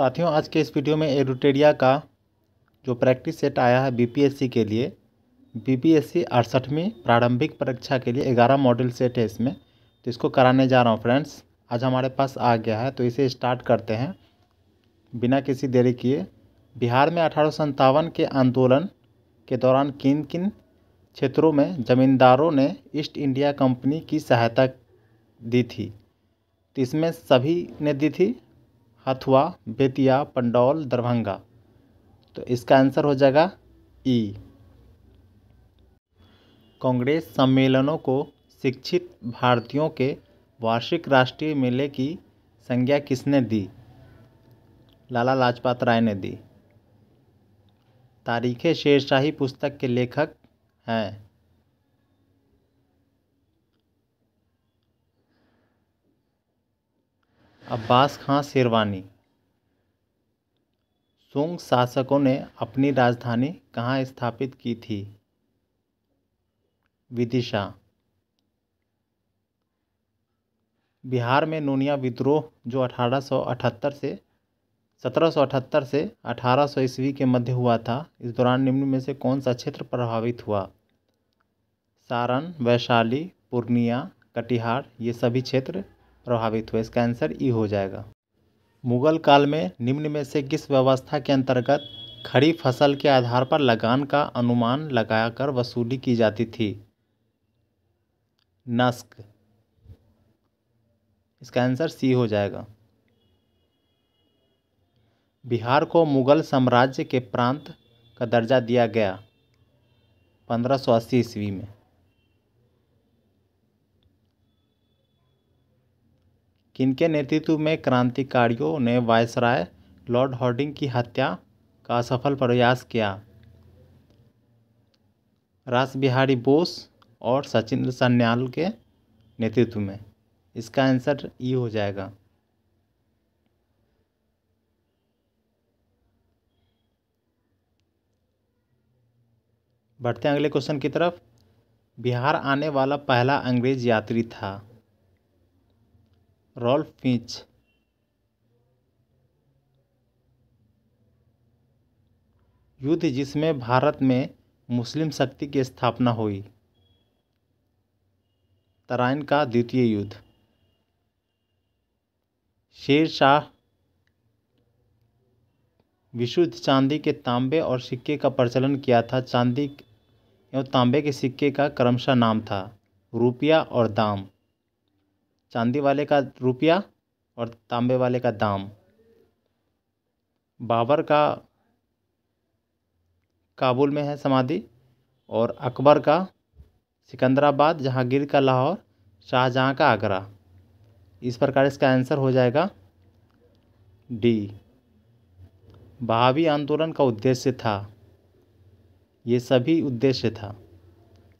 साथियों आज के इस वीडियो में एडुटेरिया का जो प्रैक्टिस सेट आया है बीपीएससी के लिए बीपीएससी अड़सठवीं प्रारंभिक परीक्षा के लिए ग्यारह मॉडल सेट है इसमें तो इसको कराने जा रहा हूँ फ्रेंड्स आज हमारे पास आ गया है तो इसे स्टार्ट करते हैं बिना किसी देरी किए बिहार में अठारह के आंदोलन के दौरान किन किन क्षेत्रों में ज़मींदारों ने ईस्ट इंडिया कंपनी की सहायता दी थी तो इसमें सभी ने दी थी अथवा बेतिया पंडौल दरभंगा तो इसका आंसर हो जाएगा ई कांग्रेस सम्मेलनों को शिक्षित भारतीयों के वार्षिक राष्ट्रीय मेले की संज्ञा किसने दी लाला लाजपत राय ने दी तारीख़ शेरशाही पुस्तक के लेखक हैं अब्बास खां शेरवानी सुंग शासकों ने अपनी राजधानी कहाँ स्थापित की थी विदिशा बिहार में नूनिया विद्रोह जो 1878 से 1778 से 1800 ईस्वी के मध्य हुआ था इस दौरान निम्न में से कौन सा क्षेत्र प्रभावित हुआ सारण वैशाली पूर्णिया कटिहार ये सभी क्षेत्र प्रभावित हुए इसका आंसर ई e हो जाएगा मुगल काल में निम्न में से किस व्यवस्था के अंतर्गत खड़ी फसल के आधार पर लगान का अनुमान लगाकर वसूली की जाती थी नस्क इसका आंसर सी हो जाएगा बिहार को मुगल साम्राज्य के प्रांत का दर्जा दिया गया पंद्रह सौ अस्सी ईस्वी में किनके नेतृत्व में क्रांतिकारियों ने वायसराय लॉर्ड हॉर्डिंग की हत्या का असफल प्रयास किया रास बिहारी बोस और सचिन सन्याल के नेतृत्व में इसका आंसर ई हो जाएगा बढ़ते हैं अगले क्वेश्चन की तरफ बिहार आने वाला पहला अंग्रेज यात्री था रॉल्फ फिंच युद्ध जिसमें भारत में मुस्लिम शक्ति की स्थापना हुई तराइन का द्वितीय युद्ध शेर शाह विशुद्ध चांदी के तांबे और सिक्के का प्रचलन किया था चांदी एवं तांबे के सिक्के का क्रमशः नाम था रुपया और दाम चांदी वाले का रुपया और तांबे वाले का दाम बाबर का काबुल में है समाधि और अकबर का सिकंदराबाद जहांगीर का लाहौर शाहजहाँ का आगरा इस प्रकार इसका आंसर हो जाएगा डी बहावी आंदोलन का उद्देश्य था ये सभी उद्देश्य था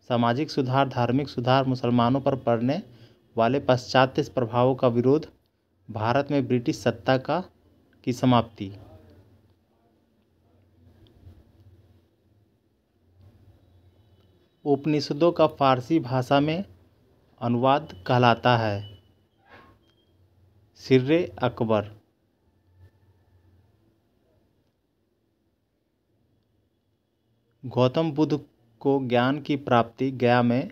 सामाजिक सुधार धार्मिक सुधार मुसलमानों पर पड़ने वाले पाश्चात्य प्रभावों का विरोध भारत में ब्रिटिश सत्ता का की समाप्ति उपनिषदों का फारसी भाषा में अनुवाद कहलाता है सिर्रे अकबर गौतम बुद्ध को ज्ञान की प्राप्ति गया में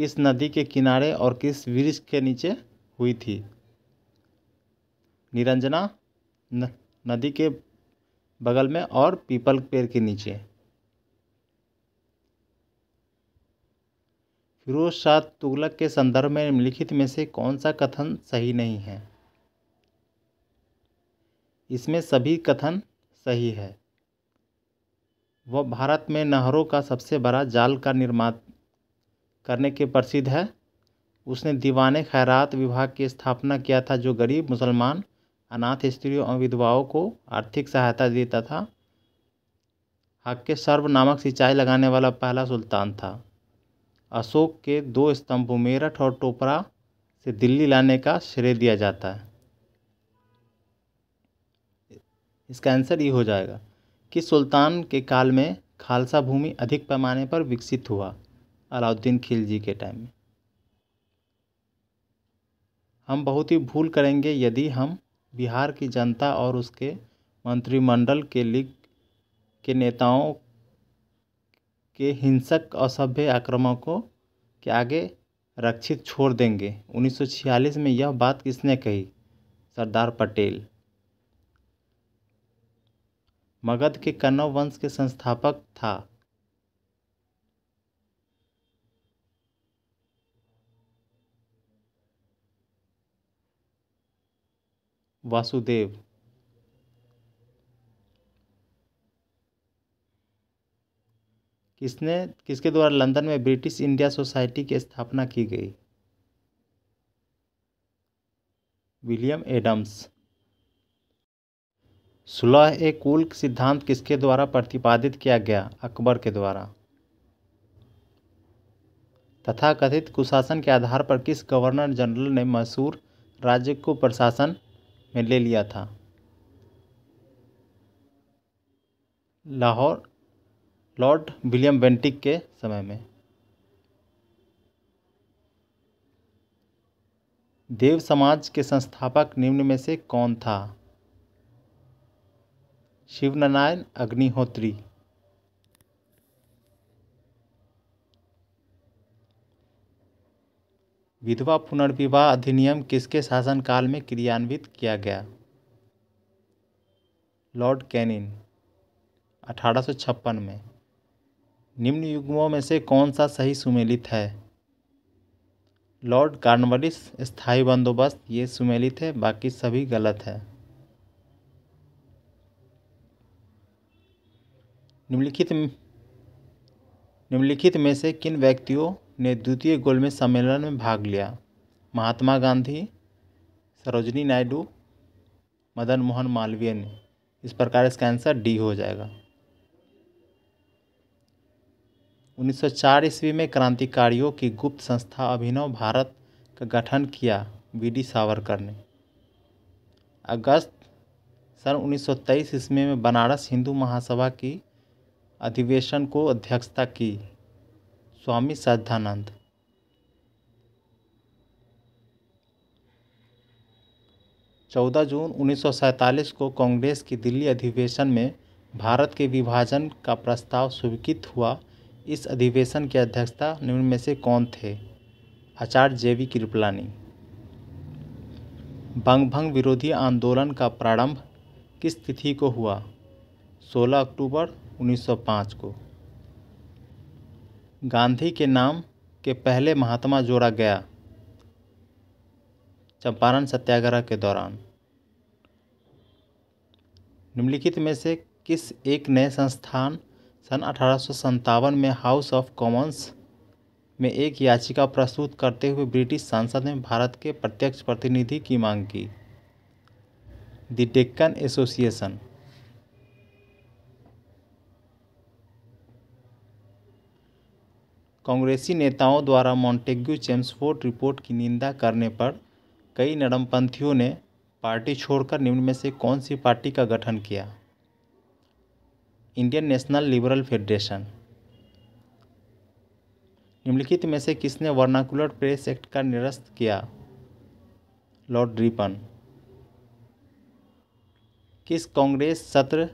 किस नदी के किनारे और किस वृक्ष के नीचे हुई थी निरंजना न, नदी के बगल में और पीपल पेड़ के नीचे फिरोज शाह तुगलक के संदर्भ में निम्नलिखित में से कौन सा कथन सही नहीं है इसमें सभी कथन सही है वह भारत में नहरों का सबसे बड़ा जाल का निर्माण करने के प्रसिद्ध है उसने दीवाने खैरात विभाग की स्थापना किया था जो गरीब मुसलमान अनाथ स्त्रियों और विधवाओं को आर्थिक सहायता देता था हक के सर्व नामक सिंचाई लगाने वाला पहला सुल्तान था अशोक के दो स्तंभ मेरठ और टोपरा से दिल्ली लाने का श्रेय दिया जाता है इसका आंसर ये हो जाएगा कि सुल्तान के काल में खालसा भूमि अधिक पैमाने पर विकसित हुआ अलाउद्दीन खिलजी के टाइम में हम बहुत ही भूल करेंगे यदि हम बिहार की जनता और उसके मंत्रिमंडल के लीग के नेताओं के हिंसक असभ्य आक्रमण को के आगे रक्षित छोड़ देंगे 1946 में यह बात किसने कही सरदार पटेल मगध के कन्नव वंश के संस्थापक था वासुदेव किसने किसके द्वारा लंदन में ब्रिटिश इंडिया सोसाइटी की स्थापना की गई विलियम एडम्स सुलह ए कुल सिद्धांत किसके द्वारा प्रतिपादित किया गया अकबर के द्वारा तथा कथित कुशासन के आधार पर किस गवर्नर जनरल ने मैसूर राज्य को प्रशासन મે લે લિયા થા લાહોર લોર્ડ વિલિયમ વેન્ટિક કે સમય મે દેવ સમાજ કે સંસ્થાપક નિમ્ન મે સે કોન થા શિવનાયન અગ્નિહોત્રી विधवा पुनर्विवाह अधिनियम किसके शासनकाल में क्रियान्वित किया गया लॉर्ड कैनिन अठारह में निम्न युग्मों में से कौन सा सही सुमेलित है लॉर्ड कार्नवलिस स्थायी बंदोबस्त ये सुमेलित है बाकी सभी गलत है निम्नलिखित निम्नलिखित में से किन व्यक्तियों ने द्वितीय गोलमेज सम्मेलन में भाग लिया महात्मा गांधी सरोजनी नायडू मदन मोहन मालवीय ने इस प्रकार इसका आंसर डी हो जाएगा 1904 ईस्वी में क्रांतिकारियों की गुप्त संस्था अभिनव भारत का गठन किया वी डी सावरकर ने अगस्त सन 1923 ईस्वी में बनारस हिंदू महासभा की अधिवेशन को अध्यक्षता की स्वामी साधानंद चौदह जून उन्नीस को कांग्रेस की दिल्ली अधिवेशन में भारत के विभाजन का प्रस्ताव स्वीकृत हुआ इस अधिवेशन की अध्यक्षता निम्न में से कौन थे आचार्य जे वी कृपलानी भंग विरोधी आंदोलन का प्रारंभ किस तिथि को हुआ 16 अक्टूबर 1905 को गांधी के नाम के पहले महात्मा जोड़ा गया चंपारण सत्याग्रह के दौरान निम्नलिखित में से किस एक नए संस्थान सन अठारह में हाउस ऑफ कॉमन्स में एक याचिका प्रस्तुत करते हुए ब्रिटिश सांसद ने भारत के प्रत्यक्ष प्रतिनिधि की मांग की द डेक्कन एसोसिएशन कांग्रेसी नेताओं द्वारा मॉन्टेग्यू चेम्सफोर्ड रिपोर्ट की निंदा करने पर कई नरमपंथियों ने पार्टी छोड़कर निम्न में से कौन सी पार्टी का गठन किया इंडियन नेशनल लिबरल फेडरेशन निम्नलिखित में से किसने वर्नाकुलर प्रेस एक्ट का निरस्त किया लॉर्ड रिपन किस कांग्रेस सत्र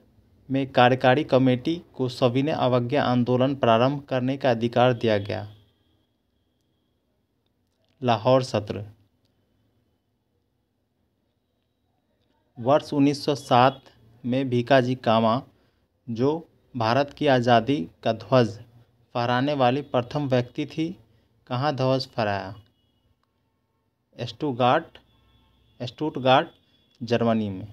में कार्यकारी कमेटी को सविनय अवज्ञा आंदोलन प्रारंभ करने का अधिकार दिया गया लाहौर सत्र वर्ष 1907 में भीकाजी कामा जो भारत की आज़ादी का ध्वज फहराने वाली प्रथम व्यक्ति थी कहाँ ध्वज फहराया एस्टूगाट एस्टूटगाट जर्मनी में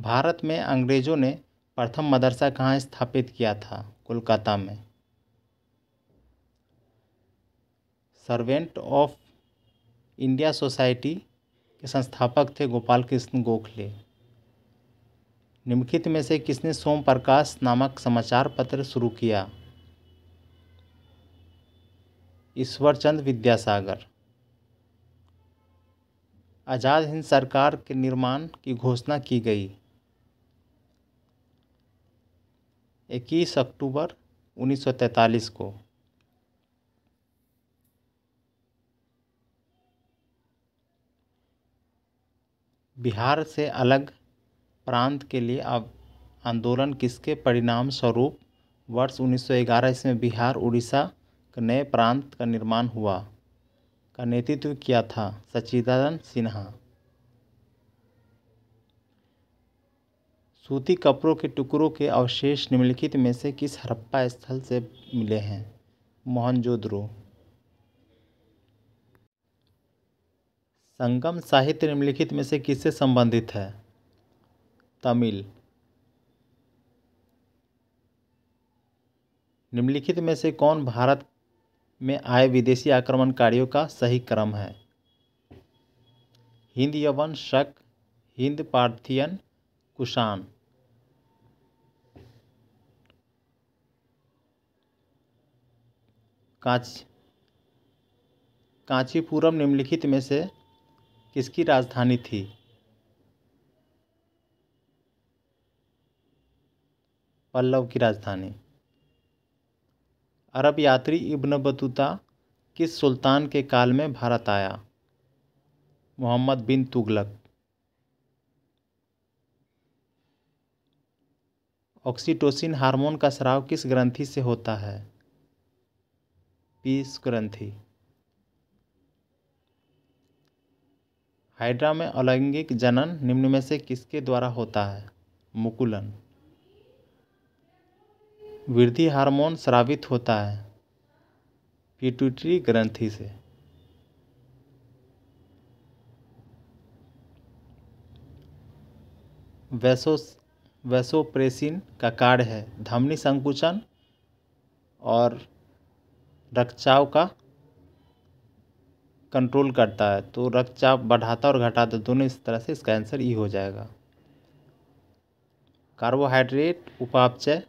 भारत में अंग्रेज़ों ने प्रथम मदरसा कहाँ स्थापित किया था कोलकाता में सर्वेंट ऑफ इंडिया सोसाइटी के संस्थापक थे गोपाल कृष्ण गोखले निम्नलिखित में से किसने सोम प्रकाश नामक समाचार पत्र शुरू किया ईश्वरचंद विद्यासागर आज़ाद हिंद सरकार के निर्माण की घोषणा की गई इक्कीस अक्टूबर उन्नीस सौ को बिहार से अलग प्रांत के लिए अब आंदोलन किसके परिणाम स्वरूप वर्ष 1911 सौ में बिहार उड़ीसा के नए प्रांत का निर्माण हुआ का नेतृत्व किया था सच्चिदानंद सिन्हा सूती कपड़ों के टुकड़ों के अवशेष निम्नलिखित में से किस हड़प्पा स्थल से मिले हैं मोहनजोद्रो संगम साहित्य निम्नलिखित में से किससे संबंधित है तमिल निम्नलिखित में से कौन भारत में आए विदेशी आक्रमणकारियों का सही क्रम है हिंद यवन शक हिंद पार्थियन कुषाण कांची कांचीपुरम निम्नलिखित में से किसकी राजधानी थी पल्लव की राजधानी अरब यात्री इब्न बतूता किस सुल्तान के काल में भारत आया मोहम्मद बिन तुगलक ऑक्सीटोसिन हार्मोन का स्राव किस ग्रंथि से होता है पीस ग्रंथि हाइड्रा में अलैंगिक जनन निम्न में से किसके द्वारा होता है मुकुलन वृद्धि हार्मोन स्रावित होता है पिट्यूटरी ग्रंथि से वैसो वैसोप्रेसिन का कार्य है धमनी संकुचन और रक्तचाप का कंट्रोल करता है तो रक्तचाप बढ़ाता और घटाता तो दोनों इस तरह से इसका आंसर ई e हो जाएगा कार्बोहाइड्रेट उपापचय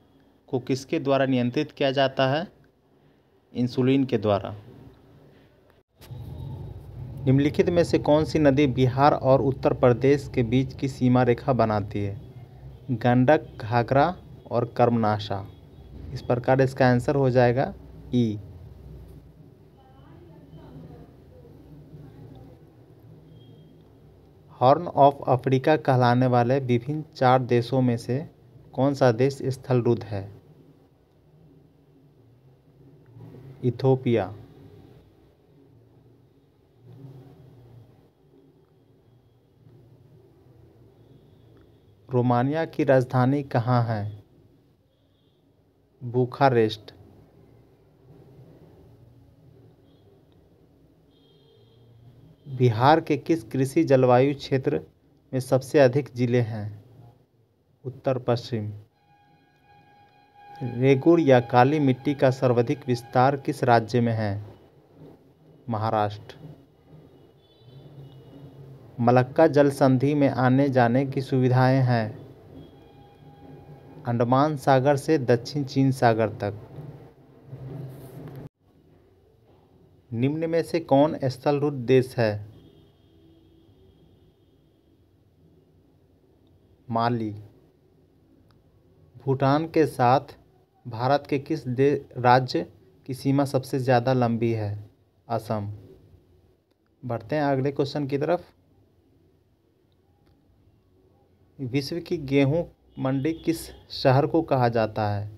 को किसके द्वारा नियंत्रित किया जाता है इंसुलिन के द्वारा निम्नलिखित में से कौन सी नदी बिहार और उत्तर प्रदेश के बीच की सीमा रेखा बनाती है गंडक घाघरा और कर्मनाशा इस प्रकार इसका आंसर हो जाएगा E e। Horn of Africa कहलाने वाले विभिन्न चार देशों में से कौन सा देश स्थलरुद्ध है इथोपिया रोमानिया की राजधानी कहाँ है बुखारेस्ट बिहार के किस कृषि जलवायु क्षेत्र में सबसे अधिक जिले हैं उत्तर पश्चिम रेगुड़ या काली मिट्टी का सर्वाधिक विस्तार किस राज्य में है महाराष्ट्र मलक्का जल संधि में आने जाने की सुविधाएं हैं अंडमान सागर से दक्षिण चीन सागर तक निम्न में से कौन स्थलरुद्ध देश है माली भूटान के साथ भारत के किस राज्य की सीमा सबसे ज़्यादा लंबी है असम बढ़ते हैं अगले क्वेश्चन की तरफ विश्व की गेहूं मंडी किस शहर को कहा जाता है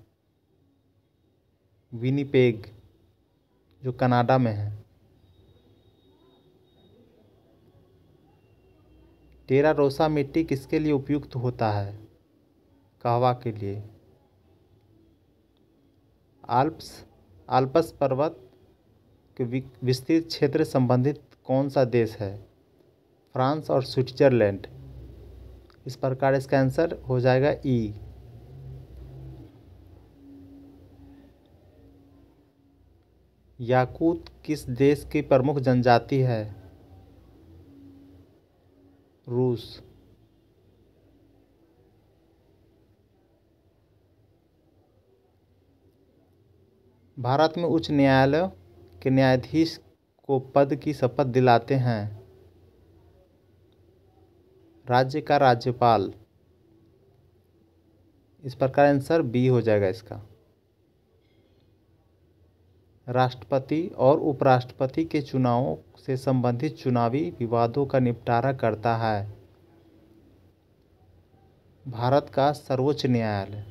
विनीपेग जो कनाडा में है टेरा रोसा मिट्टी किसके लिए उपयुक्त होता है कहवा के लिए आल्प्स आल्पस पर्वत के विस्तृत क्षेत्र संबंधित कौन सा देश है फ्रांस और स्विट्जरलैंड इस प्रकार इसका आंसर हो जाएगा ई याकूत किस देश की प्रमुख जनजाति है रूस भारत में उच्च न्यायालय के न्यायाधीश को पद की शपथ दिलाते हैं राज्य का राज्यपाल इस प्रकार आंसर बी हो जाएगा इसका राष्ट्रपति और उपराष्ट्रपति के चुनावों से संबंधित चुनावी विवादों का निपटारा करता है भारत का सर्वोच्च न्यायालय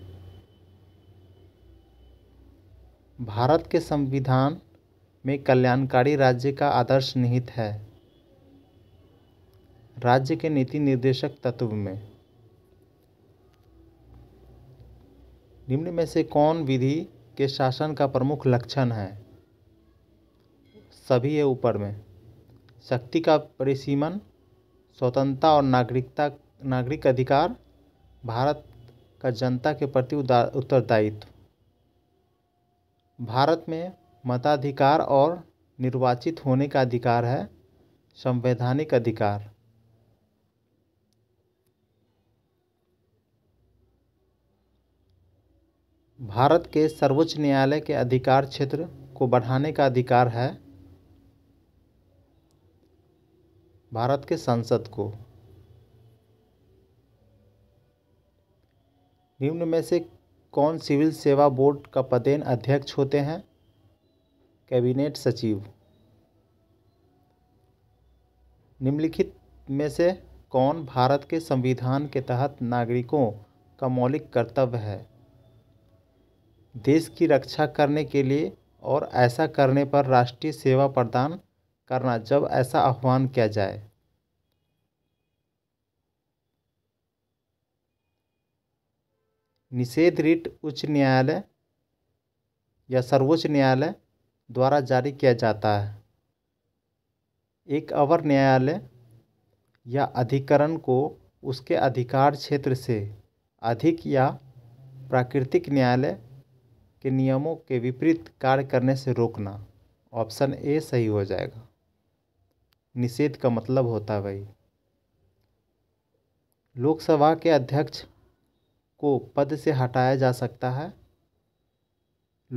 भारत के संविधान में कल्याणकारी राज्य का आदर्श निहित है राज्य के नीति निर्देशक तत्व में निम्न में से कौन विधि के शासन का प्रमुख लक्षण है सभी है ऊपर में शक्ति का परिसीमन स्वतंत्रता और नागरिकता नागरिक अधिकार भारत का जनता के प्रति उत्तरदायित्व भारत में मताधिकार और निर्वाचित होने का अधिकार है संवैधानिक अधिकार भारत के सर्वोच्च न्यायालय के अधिकार क्षेत्र को बढ़ाने का अधिकार है भारत के संसद को निम्न में से कौन सिविल सेवा बोर्ड का पदेन अध्यक्ष होते हैं कैबिनेट सचिव निम्नलिखित में से कौन भारत के संविधान के तहत नागरिकों का मौलिक कर्तव्य है देश की रक्षा करने के लिए और ऐसा करने पर राष्ट्रीय सेवा प्रदान करना जब ऐसा आह्वान किया जाए निषेध रिट उच्च न्यायालय या सर्वोच्च न्यायालय द्वारा जारी किया जाता है एक अवर न्यायालय या अधिकरण को उसके अधिकार क्षेत्र से अधिक या प्राकृतिक न्यायालय के नियमों के विपरीत कार्य करने से रोकना ऑप्शन ए सही हो जाएगा निषेध का मतलब होता है भाई लोकसभा के अध्यक्ष को पद से हटाया जा सकता है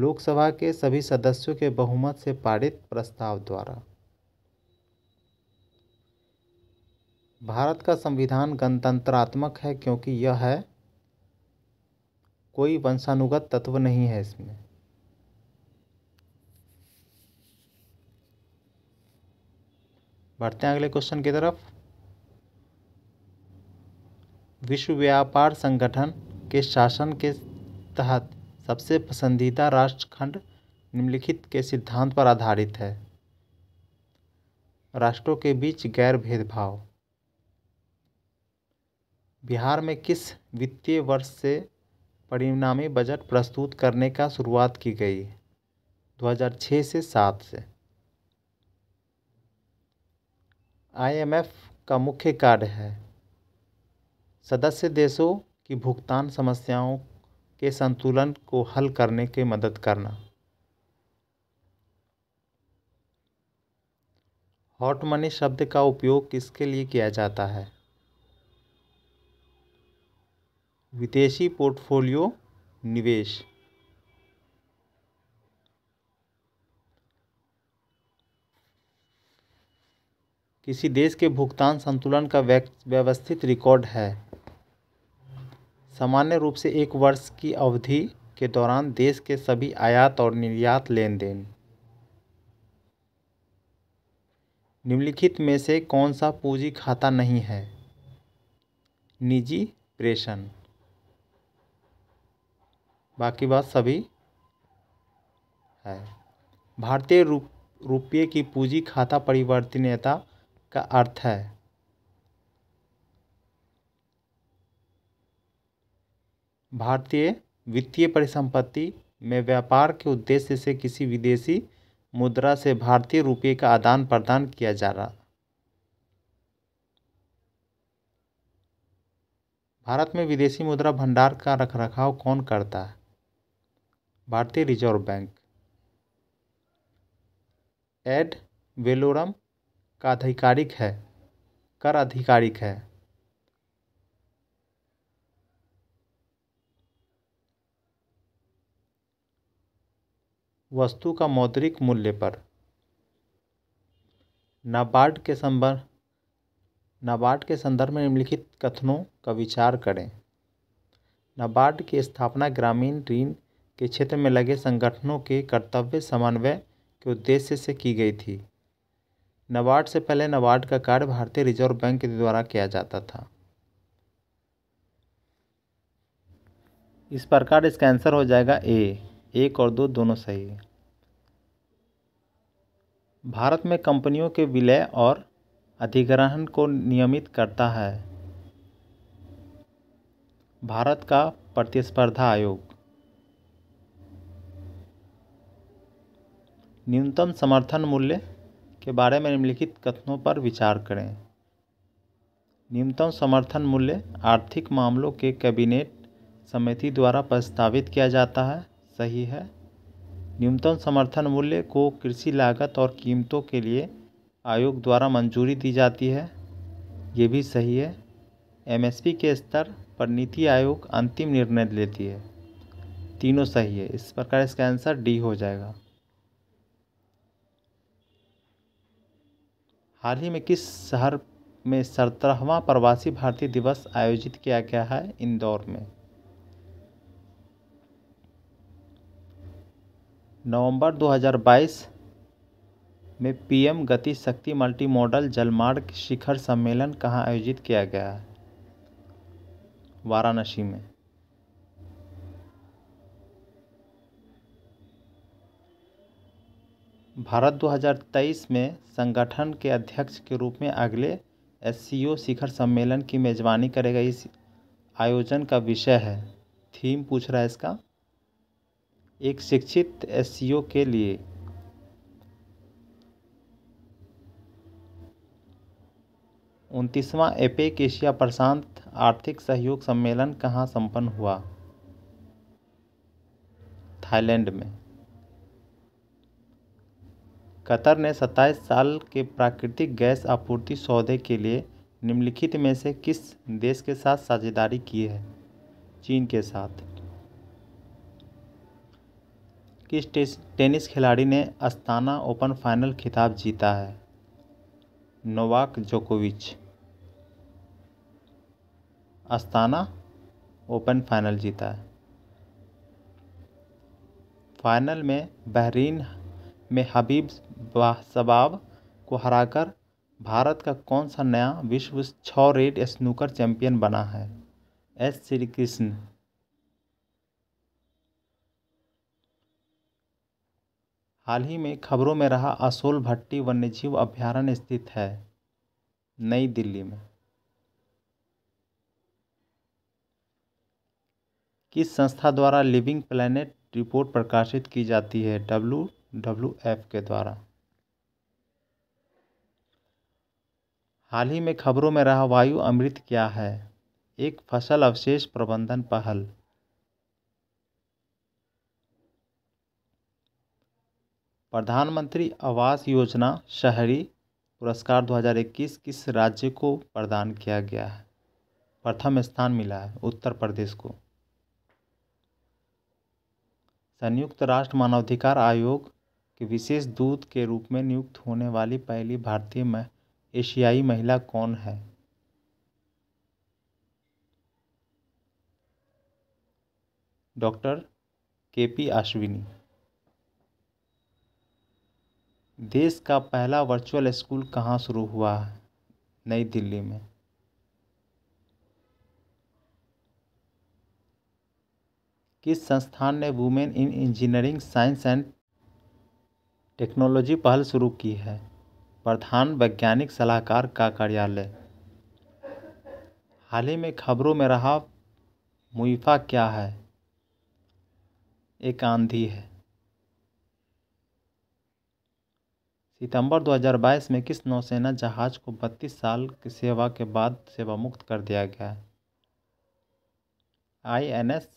लोकसभा के सभी सदस्यों के बहुमत से पारित प्रस्ताव द्वारा भारत का संविधान गणतंत्रात्मक है क्योंकि यह है कोई वंशानुगत तत्व नहीं है इसमें बढ़ते हैं अगले क्वेश्चन की तरफ विश्व व्यापार संगठन के शासन के तहत सबसे पसंदीदा राष्ट्रखंड निम्नलिखित के सिद्धांत पर आधारित है राष्ट्रों के बीच गैर भेदभाव बिहार में किस वित्तीय वर्ष से परिणामी बजट प्रस्तुत करने का शुरुआत की गई 2006 से सात से आईएमएफ का मुख्य कार्य है सदस्य देशों की भुगतान समस्याओं के संतुलन को हल करने के मदद करना हॉट मनी शब्द का उपयोग किसके लिए किया जाता है विदेशी पोर्टफोलियो निवेश किसी देश के भुगतान संतुलन का व्यवस्थित रिकॉर्ड है सामान्य रूप से एक वर्ष की अवधि के दौरान देश के सभी आयात और निर्यात लेन देन निम्नलिखित में से कौन सा पूंजी खाता नहीं है निजी प्रेषण बाकी बात सभी है भारतीय रुपये की पूंजी खाता परिवर्तनीयता का अर्थ है भारतीय वित्तीय परिसंपत्ति में व्यापार के उद्देश्य से किसी विदेशी मुद्रा से भारतीय रुपये का आदान प्रदान किया जा रहा भारत में विदेशी मुद्रा भंडार का रखरखाव कौन करता है भारतीय रिजर्व बैंक एड वेलोरम का आधिकारिक है कर आधिकारिक है वस्तु का मौद्रिक मूल्य पर नाबार्ड के संबंध नाबार्ड के संदर्भ में निम्नलिखित कथनों का विचार करें नाबार्ड की स्थापना ग्रामीण ऋण के क्षेत्र में लगे संगठनों के कर्तव्य समन्वय के उद्देश्य से की गई थी नवार्ड से पहले नवार्ड का कार्य भारतीय रिजर्व बैंक के द्वारा किया जाता था इस प्रकार इसका आंसर हो जाएगा ए एक और दो दोनों सही है भारत में कंपनियों के विलय और अधिग्रहण को नियमित करता है भारत का प्रतिस्पर्धा आयोग न्यूनतम समर्थन मूल्य के बारे में निम्नलिखित कथनों पर विचार करें न्यूनतम समर्थन मूल्य आर्थिक मामलों के कैबिनेट समिति द्वारा प्रस्तावित किया जाता है सही है न्यूनतम समर्थन मूल्य को कृषि लागत और कीमतों के लिए आयोग द्वारा मंजूरी दी जाती है ये भी सही है एमएसपी के स्तर पर नीति आयोग अंतिम निर्णय लेती है तीनों सही है इस प्रकार इसका आंसर डी हो जाएगा हाल ही में किस शहर में सत्रहवा प्रवासी भारतीय दिवस आयोजित किया गया है इंदौर में नवंबर 2022 में पीएम गति शक्ति मल्टी मॉडल जलमार्ग शिखर सम्मेलन कहाँ आयोजित किया गया है वाराणसी में भारत 2023 में संगठन के अध्यक्ष के रूप में अगले एस शिखर सम्मेलन की मेज़बानी करेगा इस आयोजन का विषय है थीम पूछ रहा है इसका एक शिक्षित एस के लिए उनतीसवां एपेक एशिया प्रशांत आर्थिक सहयोग सम्मेलन कहाँ संपन्न हुआ थाईलैंड में कतर ने सत्ताईस साल के प्राकृतिक गैस आपूर्ति सौदे के लिए निम्नलिखित में से किस देश के साथ साझेदारी की है चीन के साथ किस टेनिस खिलाड़ी ने अस्ताना ओपन फाइनल खिताब जीता है नोवाक जोकोविच अस्ताना ओपन फाइनल जीता है फाइनल में बहरीन में हबीब शबाब को हराकर भारत का कौन सा नया विश्व छ रेड स्नूकर चैंपियन बना है एस श्री कृष्ण हाल ही में खबरों में रहा असोल भट्टी वन्यजीव अभ्यारण्य स्थित है नई दिल्ली में किस संस्था द्वारा लिविंग प्लैनेट रिपोर्ट प्रकाशित की जाती है डब्ल्यू डब्ल्यू के द्वारा हाल ही में खबरों में रहा वायु अमृत क्या है एक फसल अवशेष प्रबंधन पहल प्रधानमंत्री आवास योजना शहरी पुरस्कार 2021 किस राज्य को प्रदान किया गया है प्रथम स्थान मिला है उत्तर प्रदेश को संयुक्त राष्ट्र मानवाधिकार आयोग कि विशेष दूत के रूप में नियुक्त होने वाली पहली भारतीय एशियाई महिला कौन है डॉक्टर के पी अश्विनी देश का पहला वर्चुअल स्कूल कहाँ शुरू हुआ है नई दिल्ली में किस संस्थान ने women in engineering science and technology पहल शुरू की है प्रधान वैज्ञानिक सलाहकार का कार्यालय हाल ही में खबरों में रहा मुइफा क्या है एक आंधी है सितंबर 2022 में किस नौसेना जहाज को 32 साल की सेवा के बाद सेवा मुक्त कर दिया गया है आई एन एस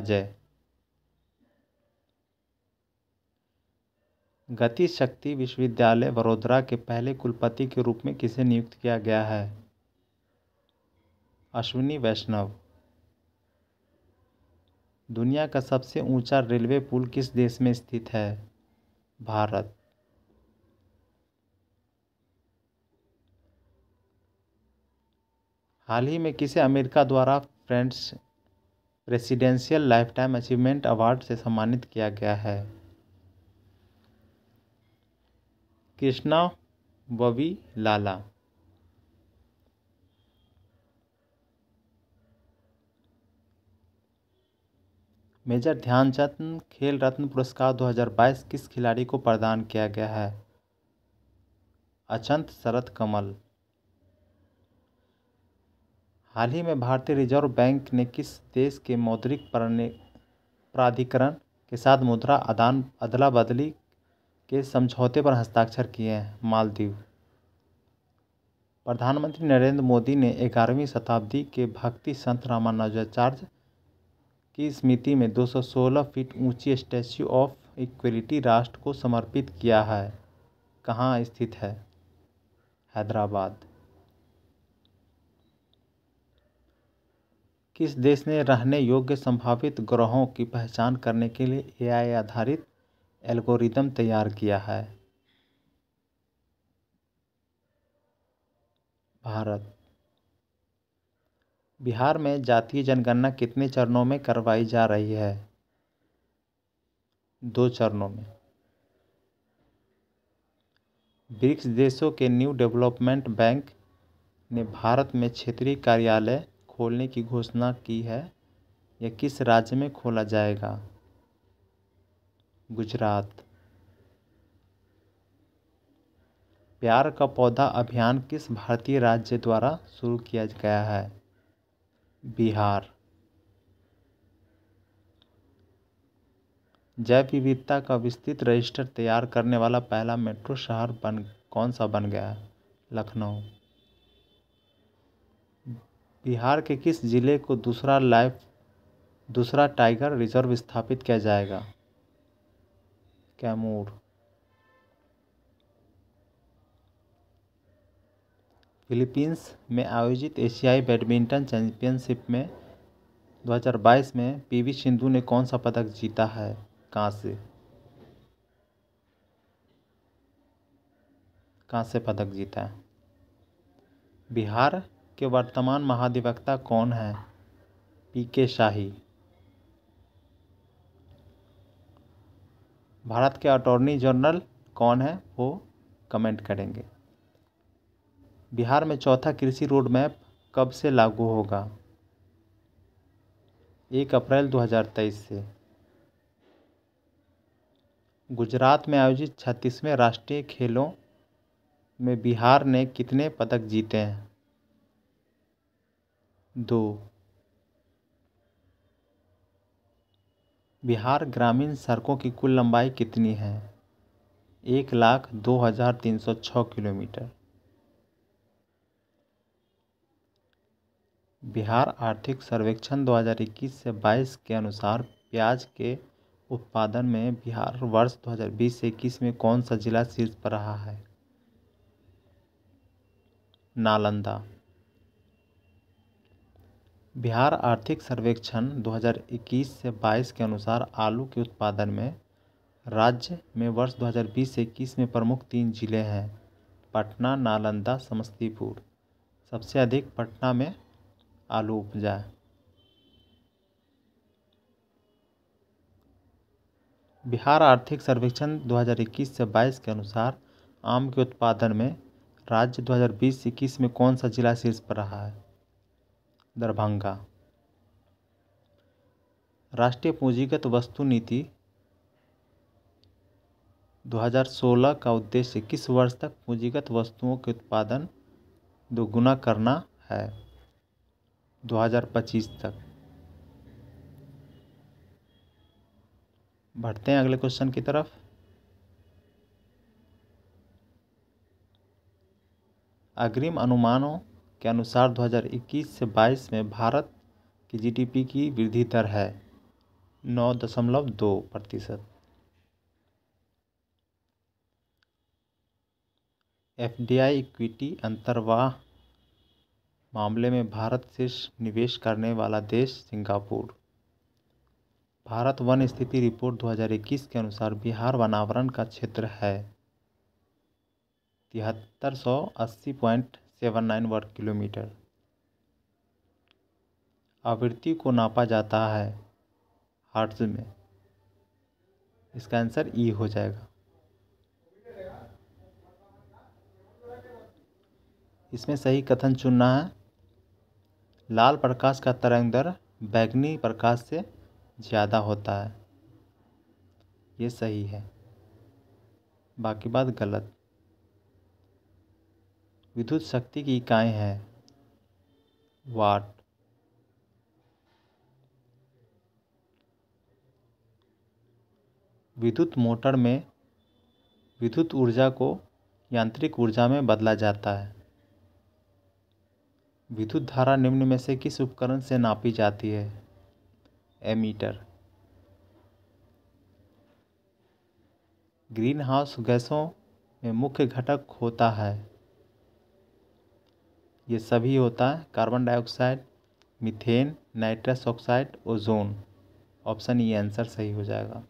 अजय गति शक्ति विश्वविद्यालय वडोदरा के पहले कुलपति के रूप में किसे नियुक्त किया गया है अश्विनी वैष्णव दुनिया का सबसे ऊंचा रेलवे पुल किस देश में स्थित है भारत हाल ही में किसे अमेरिका द्वारा friends presidential lifetime achievement award से सम्मानित किया गया है कृष्णा बबी लाला मेजर ध्यानचंद खेल रत्न पुरस्कार 2022 किस खिलाड़ी को प्रदान किया गया है अचंत शरत कमल हाल ही में भारतीय रिजर्व बैंक ने किस देश के मौद्रिक प्राधिकरण के साथ मुद्रा आदान अदला बदली के समझौते पर हस्ताक्षर किए हैं मालदीव प्रधानमंत्री नरेंद्र मोदी ने ग्यारहवीं शताब्दी के भक्ति संत रामानुजाचार्य की स्मृति में 216 फीट ऊंची स्टैच्यू ऑफ इक्वलिटी राष्ट्र को समर्पित किया है कहाँ स्थित है हैदराबाद किस देश ने रहने योग्य संभावित ग्रहों की पहचान करने के लिए एआई आधारित एल्गोरिदम तैयार किया है भारत बिहार में जातीय जनगणना कितने चरणों में करवाई जा रही है दो चरणों में ब्रिक्स देशों के न्यू डेवलपमेंट बैंक ने भारत में क्षेत्रीय कार्यालय खोलने की घोषणा की है यह किस राज्य में खोला जाएगा गुजरात प्यार का पौधा अभियान किस भारतीय राज्य द्वारा शुरू किया गया है बिहार जैव विविधता का विस्तृत रजिस्टर तैयार करने वाला पहला मेट्रो शहर बन कौन सा बन गया है लखनऊ बिहार के किस जिले को दूसरा लाइफ दूसरा टाइगर रिजर्व स्थापित किया जाएगा कैमूर फिलीपींस में आयोजित एशियाई बैडमिंटन चैंपियनशिप में 2022 में पीवी सिंधु ने कौन सा पदक जीता है कांस्य कांस्य पदक जीता है बिहार के वर्तमान महाधिवक्ता कौन है पी के शाही भारत के अटॉर्नी जनरल कौन है वो कमेंट करेंगे बिहार में चौथा कृषि रोड मैप कब से लागू होगा एक अप्रैल 2023 से गुजरात में आयोजित छत्तीसवें राष्ट्रीय खेलों में बिहार ने कितने पदक जीते हैं दो बिहार ग्रामीण सड़कों की कुल लंबाई कितनी है एक लाख दो हज़ार तीन सौ छः किलोमीटर बिहार आर्थिक सर्वेक्षण 2021 से 22 के अनुसार प्याज के उत्पादन में बिहार वर्ष 2020 से इक्कीस में कौन सा जिला शीर्ष पर रहा है नालंदा बिहार आर्थिक सर्वेक्षण 2021 से 22 के अनुसार आलू के उत्पादन में राज्य में वर्ष 2020 से इक्कीस में प्रमुख तीन जिले हैं पटना नालंदा समस्तीपुर सबसे अधिक पटना में आलू उपजा है बिहार आर्थिक सर्वेक्षण 2021 से 22 के अनुसार आम के उत्पादन में राज्य 2020 से इक्कीस में कौन सा जिला शीर्ष पर रहा है दरभंगा राष्ट्रीय पूंजीगत वस्तु नीति 2016 का उद्देश्य किस वर्ष तक पूंजीगत वस्तुओं के उत्पादन दोगुना करना है 2025 तक बढ़ते हैं अगले क्वेश्चन की तरफ अग्रिम अनुमानों के अनुसार 2021 से 22 में भारत की जीडीपी की वृद्धि दर है नौ दशमलव दो प्रतिशत एफ इक्विटी अंतर्वाह मामले में भारत शीर्ष निवेश करने वाला देश सिंगापुर भारत वन स्थिति रिपोर्ट 2021 के अनुसार बिहार वनावरण का क्षेत्र है तिहत्तर सौ अस्सी पॉइंट सेवन नाइन वर्ग किलोमीटर आवृत्ति को नापा जाता है हार्ट में इसका आंसर ई हो जाएगा इसमें सही कथन चुनना है लाल प्रकाश का तरंग दर बैगनी प्रकाश से ज़्यादा होता है ये सही है बाकी बात गलत विद्युत शक्ति की इकाई हैं वाट विद्युत मोटर में विद्युत ऊर्जा को यांत्रिक ऊर्जा में बदला जाता है विद्युत धारा निम्न में से किस उपकरण से नापी जाती है एमीटर ग्रीन हाउस गैसों में मुख्य घटक होता है ये सभी होता है carbon dioxide methane nitrous oxide ozone option ये आंसर सही हो जाएगा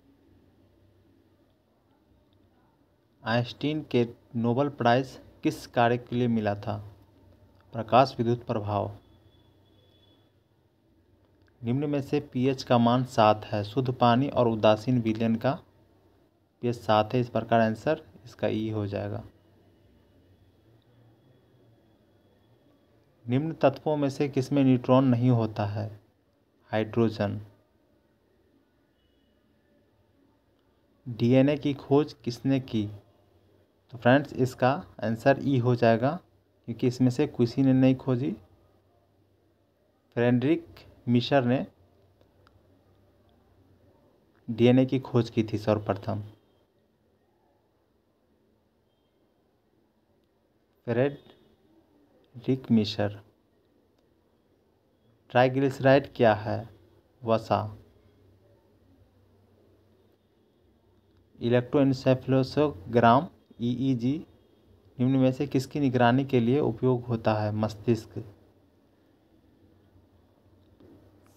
आइंस्टीन के नोबल प्राइज़ किस कार्य के लिए मिला था प्रकाश विद्युत प्रभाव निम्न में से पीएच का मान सात है शुद्ध पानी और उदासीन विलयन का पीएच सात है इस प्रकार आंसर इसका ई e हो जाएगा निम्न तत्वों में से किसमें न्यूट्रॉन नहीं होता है हाइड्रोजन डीएनए की खोज किसने की तो फ्रेंड्स इसका आंसर ई हो जाएगा क्योंकि इसमें से किसी ने नहीं खोजी फ्रेंडरिक मिशर ने डीएनए की खोज की थी सर्वप्रथम फ्रेड रिक मिशर ट्राइग्लिसराइड क्या है वसा ई ईईजी e e निम्न में से किसकी निगरानी के लिए उपयोग होता है मस्तिष्क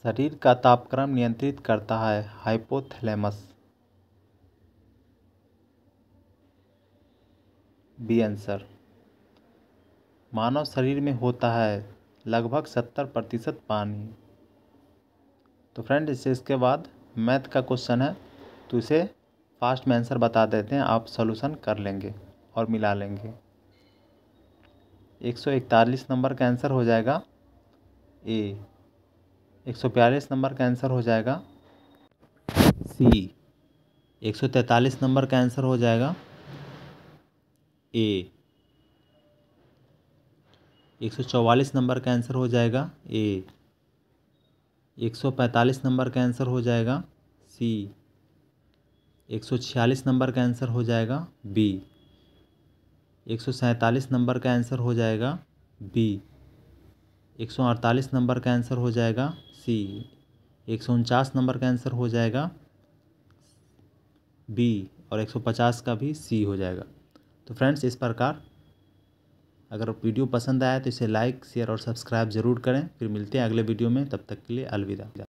शरीर का तापक्रम नियंत्रित करता है हाइपोथैलेमस बी आंसर मानव शरीर में होता है लगभग सत्तर प्रतिशत पानी तो फ्रेंड इससे इसके बाद मैथ का क्वेश्चन है तो इसे फास्ट में आंसर बता देते हैं आप सोल्यूशन कर लेंगे और मिला लेंगे 141 नंबर का आंसर हो जाएगा ए 142 नंबर का आंसर हो जाएगा सी 143 नंबर का आंसर हो जाएगा ए 144 नंबर का आंसर हो जाएगा ए 145 नंबर का आंसर हो जाएगा सी 146 नंबर का आंसर हो जाएगा बी 147 नंबर का आंसर हो जाएगा बी 148 नंबर का आंसर हो जाएगा सी एक नंबर का आंसर हो जाएगा बी और 150 का भी सी हो जाएगा तो फ्रेंड्स इस प्रकार अगर वीडियो पसंद आया तो इसे लाइक शेयर और सब्सक्राइब ज़रूर करें फिर मिलते हैं अगले वीडियो में तब तक के लिए अलविदा